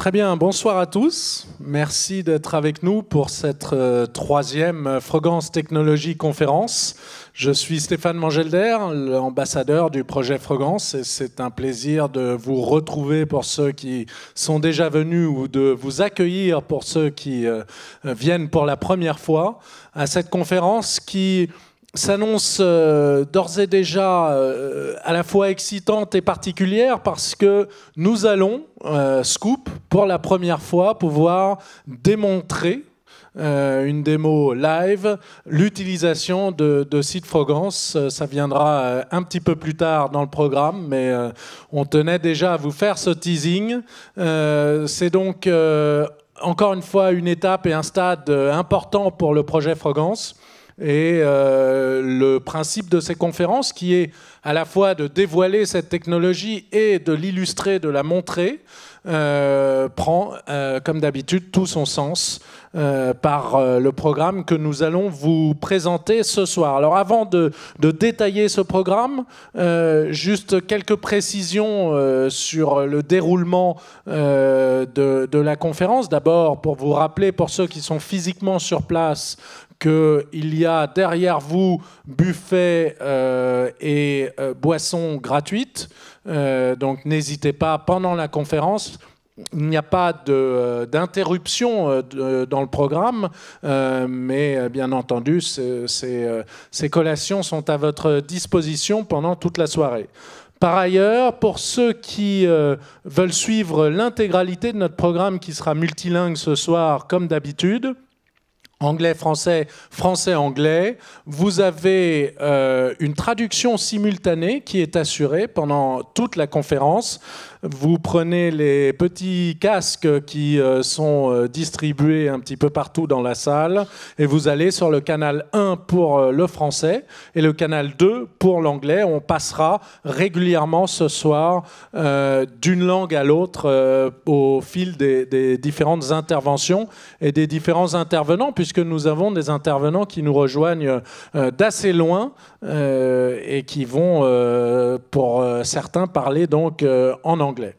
Très bien, bonsoir à tous. Merci d'être avec nous pour cette euh, troisième euh, Frogance Technologie Conférence. Je suis Stéphane Mangelder, l'ambassadeur du projet Frogance, et c'est un plaisir de vous retrouver pour ceux qui sont déjà venus ou de vous accueillir pour ceux qui euh, viennent pour la première fois à cette conférence qui s'annonce d'ores et déjà à la fois excitante et particulière parce que nous allons, scoop, pour la première fois pouvoir démontrer euh, une démo live, l'utilisation de, de sites Frogance, euh, Ça viendra euh, un petit peu plus tard dans le programme, mais on tenait déjà à vous faire ce teasing. C'est donc encore une fois une étape et un stade important pour le projet Frogance et euh, le principe de ces conférences qui est à la fois de dévoiler cette technologie et de l'illustrer, de la montrer, euh, prend euh, comme d'habitude tout son sens par le programme que nous allons vous présenter ce soir. Alors avant de, détailler ce programme, juste quelques précisions sur le déroulement de la conférence. D'abord, pour vous rappeler, pour ceux qui sont physiquement sur place, qu'il y a derrière vous buffet euh, et euh, boissons gratuites. Euh, donc n'hésitez pas pendant la conférence. Il n'y a pas d'interruption dans le programme, mais bien entendu, ces, collations sont à votre disposition pendant toute la soirée. Par ailleurs, pour ceux qui veulent suivre l'intégralité de notre programme qui sera multilingue ce soir, comme d'habitude, anglais-français, français-anglais, vous avez euh, une traduction simultanée qui est assurée pendant toute la conférence vous prenez les petits casques qui euh, sont euh, distribués un petit peu partout dans la salle et vous allez sur le canal 1 pour euh, le français et le canal 2 pour l'anglais. On passera régulièrement ce soir d'une langue à l'autre au fil des, différentes interventions et des différents intervenants puisque nous avons des intervenants qui nous rejoignent d'assez loin et qui vont pour certains parler donc en anglais anglais.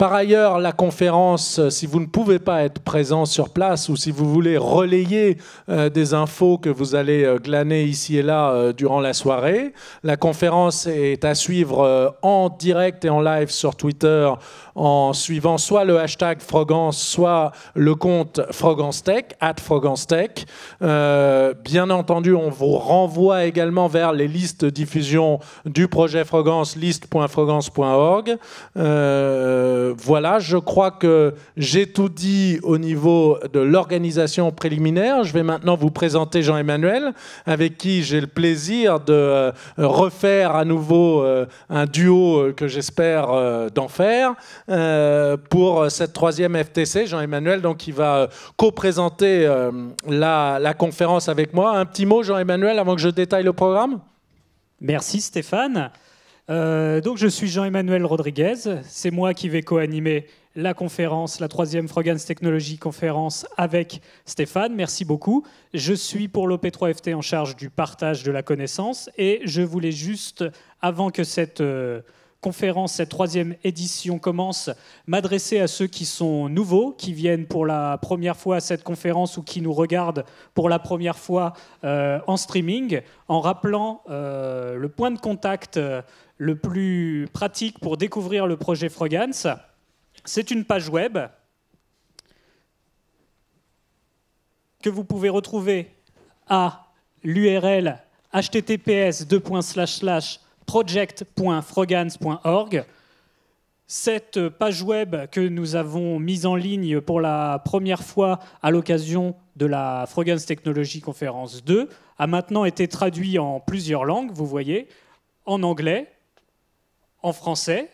Par ailleurs, la conférence, euh, si vous ne pouvez pas être présent sur place ou si vous voulez relayer euh, des infos que vous allez euh, glaner ici et là durant la soirée, la conférence est à suivre en direct et en live sur Twitter en suivant soit le hashtag Frogance, soit le compte Froganstech, at tech bien entendu, on vous renvoie également vers les listes de diffusion du projet Frogance, list.frogance.org voilà, je crois que j'ai tout dit au niveau de l'organisation préliminaire. Je vais maintenant vous présenter Jean-Emmanuel, avec qui j'ai le plaisir de euh, refaire à nouveau euh, un duo euh, que j'espère d'en faire pour cette troisième FTC. Jean-Emmanuel, donc, il va co-présenter la, la conférence avec moi. Un petit mot, Jean-Emmanuel, avant que je détaille le programme. Merci Stéphane. Euh, donc je suis Jean-Emmanuel Rodriguez, c'est moi qui vais co-animer la conférence, la troisième Frogans Technology conférence avec Stéphane, merci beaucoup. Je suis pour l'OP3FT en charge du partage de la connaissance et je voulais juste, avant que cette... Euh, conférence, cette troisième édition commence, m'adresser à ceux qui sont nouveaux, qui viennent pour la première fois à cette conférence ou qui nous regardent pour la première fois euh, en streaming, en rappelant euh, le point de contact euh, le plus pratique pour découvrir le projet Frogans. C'est une page web que vous pouvez retrouver à l'URL https:// project.frogans.org. Cette page web que nous avons mise en ligne pour la première fois à l'occasion de la Frogans Technology Conference 2 a maintenant été traduite en plusieurs langues, vous voyez, en anglais, en français,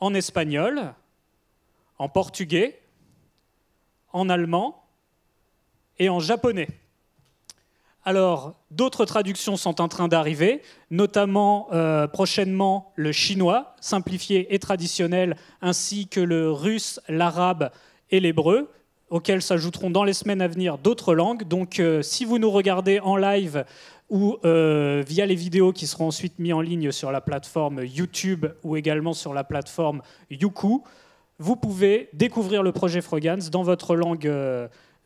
en espagnol, en portugais, en allemand et en japonais. Alors, d'autres traductions sont en train d'arriver, notamment euh, prochainement le chinois, simplifié et traditionnel, ainsi que le russe, l'arabe et l'hébreu, auxquels s'ajouteront dans les semaines à venir d'autres langues. Donc, euh, si vous nous regardez en live ou euh, via les vidéos qui seront ensuite mises en ligne sur la plateforme YouTube ou également sur la plateforme Youku, vous pouvez découvrir le projet Frogans dans votre langue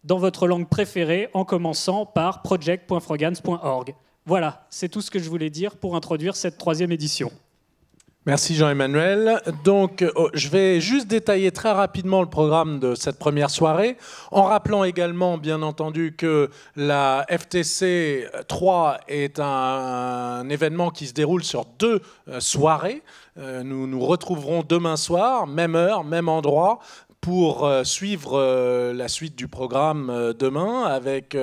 dans votre langue préférée en commençant par project.frogans.org. Voilà, c'est tout ce que je voulais dire pour introduire cette troisième édition. Merci Jean-Emmanuel. Donc, euh, oh, je vais juste détailler très rapidement le programme de cette première soirée, en rappelant également, bien entendu, que la FTC 3 est un, événement qui se déroule sur deux euh, soirées. Euh, nous nous retrouverons demain soir, même heure, même endroit, pour euh, suivre euh, la suite du programme euh, demain avec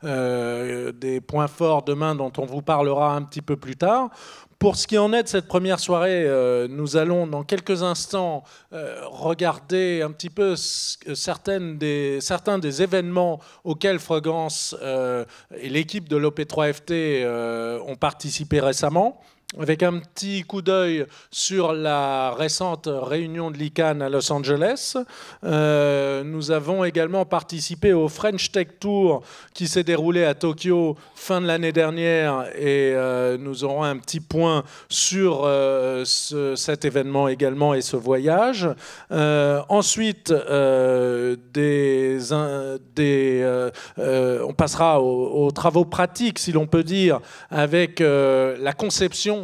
des points forts demain dont on vous parlera un petit peu plus tard. Pour ce qui en est de cette première soirée, nous allons dans quelques instants regarder un petit peu certains des événements auxquels Fragance et l'équipe de l'OP3FT ont participé récemment avec un petit coup d'œil sur la récente réunion de l'ICANN à Los Angeles. Euh, nous avons également participé au French Tech Tour qui s'est déroulé à Tokyo fin de l'année dernière et euh, nous aurons un petit point sur euh, cet événement également et ce voyage. ensuite, des, des, on passera aux, travaux pratiques, si l'on peut dire, avec la conception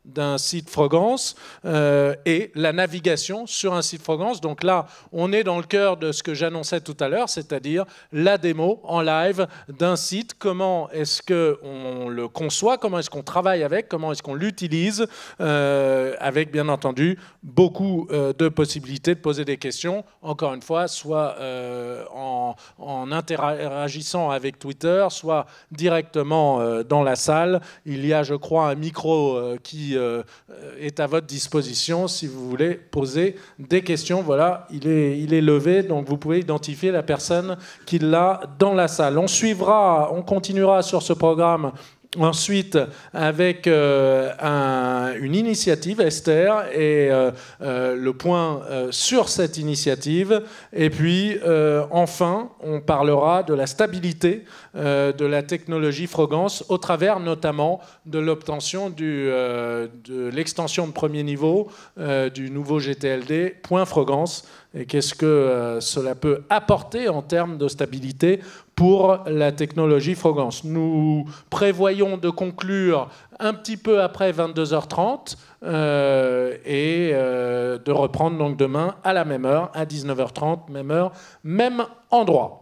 d'un site Frogance euh, et la navigation sur un site Frogance. Donc là, on est dans le cœur de ce que j'annonçais tout à l'heure, c'est-à-dire la démo en live d'un site. Comment est-ce qu'on le conçoit Comment est-ce qu'on travaille avec Comment est-ce qu'on l'utilise euh, Avec, bien entendu, beaucoup euh, de possibilités de poser des questions. Encore une fois, soit en, en, interagissant avec Twitter, soit directement dans la salle. Il y a, je crois, un micro qui euh, est à votre disposition si vous voulez poser des questions. Voilà, il est, il est levé, donc vous pouvez identifier la personne qui l'a dans la salle. On suivra, on continuera sur ce programme Ensuite, avec euh, une initiative, Esther, et euh, euh, le point sur cette initiative. Et puis, enfin, on parlera de la stabilité de la technologie Frogance au travers notamment de l'obtention de l'extension de premier niveau du nouveau GTLD, point Frogance, et qu'est-ce que cela peut apporter en termes de stabilité pour la technologie Frogance, Nous prévoyons de conclure un petit peu après 22h30 euh, et euh, de reprendre donc demain à la même heure, à 19h30, même heure, même endroit.